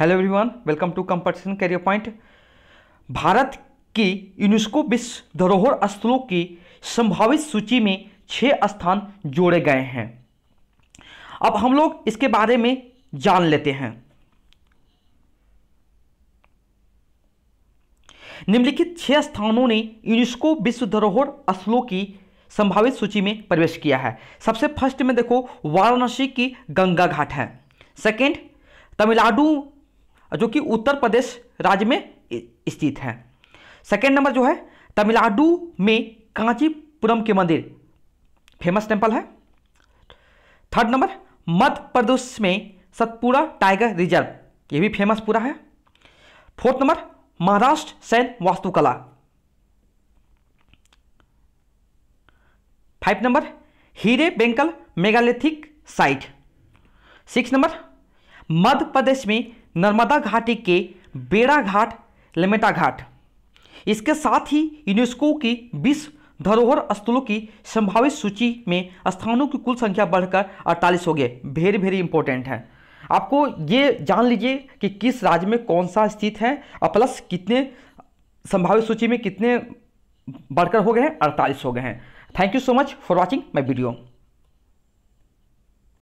hello everyone welcome to competition career point Bharat की UNESCO विश्व धरोहर स्थलों की संभावित सूची में छह स्थान जोड़े गए हैं अब हम लोग इसके बारे में जान लेते हैं निम्नलिखित छह स्थानों ने यूनेस्को विश्व धरोहर स्थलों की संभावित सूची में प्रवेश किया है सबसे फर्स्ट में देखो वाराणसी की गंगा घाट है सेकंड तमिलनाडु जो कि उत्तर प्रदेश राज्य में स्थित है सेकेंड नंबर जो है तमिलनाडु में कांचीपुरम के मंदिर फेमस टेम्पल है थर्ड नंबर मध्य प्रदेश में सतपुरा टाइगर रिजर्व ये भी फेमस पूरा है फोर्थ नंबर महाराष्ट्र सैन वास्तुकला five number Hire Benkal megalithic site six number Madhya Pradesh में नर्मदा घाटी के बेड़ा घाट लमेटा घाट इसके साथ ही यूनेस्को की विश्व धरोहर स्थलों की संभावित सूची में स्थानों की कुल संख्या बढ़कर अड़तालीस हो गए वेरी वेरी इंपॉर्टेंट है आपको ये जान लीजिए कि किस राज्य में कौन सा स्थित है और प्लस कितने संभावित सूची में कितने बढ़कर हो गए हैं अड़तालीस हो गए हैं thank you so much for watching my video